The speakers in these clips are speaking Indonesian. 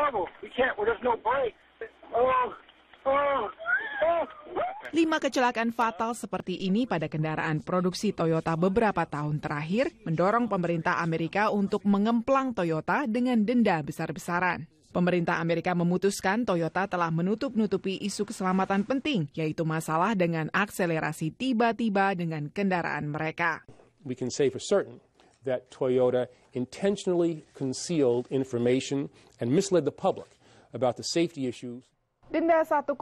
Oh, oh, oh. Lima kecelakaan fatal seperti ini pada kendaraan produksi Toyota beberapa tahun terakhir mendorong pemerintah Amerika untuk mengemplang Toyota dengan denda besar-besaran. Pemerintah Amerika memutuskan Toyota telah menutup-nutupi isu keselamatan penting, yaitu masalah dengan akselerasi tiba-tiba dengan kendaraan mereka. We can say for certain that Toyota intentionally concealed information and misled the public about the safety issues. Denda 1,2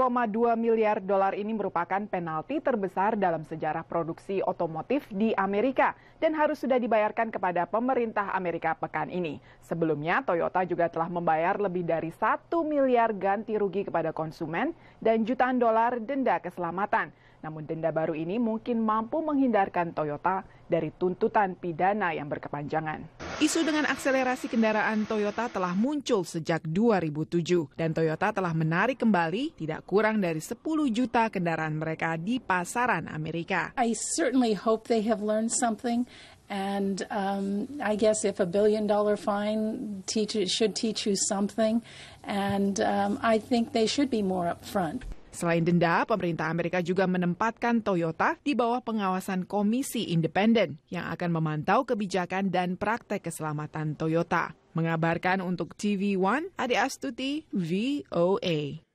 miliar dolar ini merupakan penalti terbesar dalam sejarah produksi otomotif di Amerika dan harus sudah dibayarkan kepada pemerintah Amerika pekan ini. Sebelumnya, Toyota juga telah membayar lebih dari 1 miliar ganti rugi kepada konsumen dan jutaan dolar denda keselamatan. Namun denda baru ini mungkin mampu menghindarkan Toyota dari tuntutan pidana yang berkepanjangan. Isu dengan akselerasi kendaraan Toyota telah muncul sejak 2007 dan Toyota telah menarik kembali tidak kurang dari 10 juta kendaraan mereka di pasaran Amerika. I certainly hope they have learned something and um, I guess if a billion dollar fine teach, should teach you something and um, I think they should be more upfront. Selain denda, pemerintah Amerika juga menempatkan Toyota di bawah pengawasan komisi independen yang akan memantau kebijakan dan praktek keselamatan Toyota. Mengabarkan untuk TV One, Ade Astuti, VOA.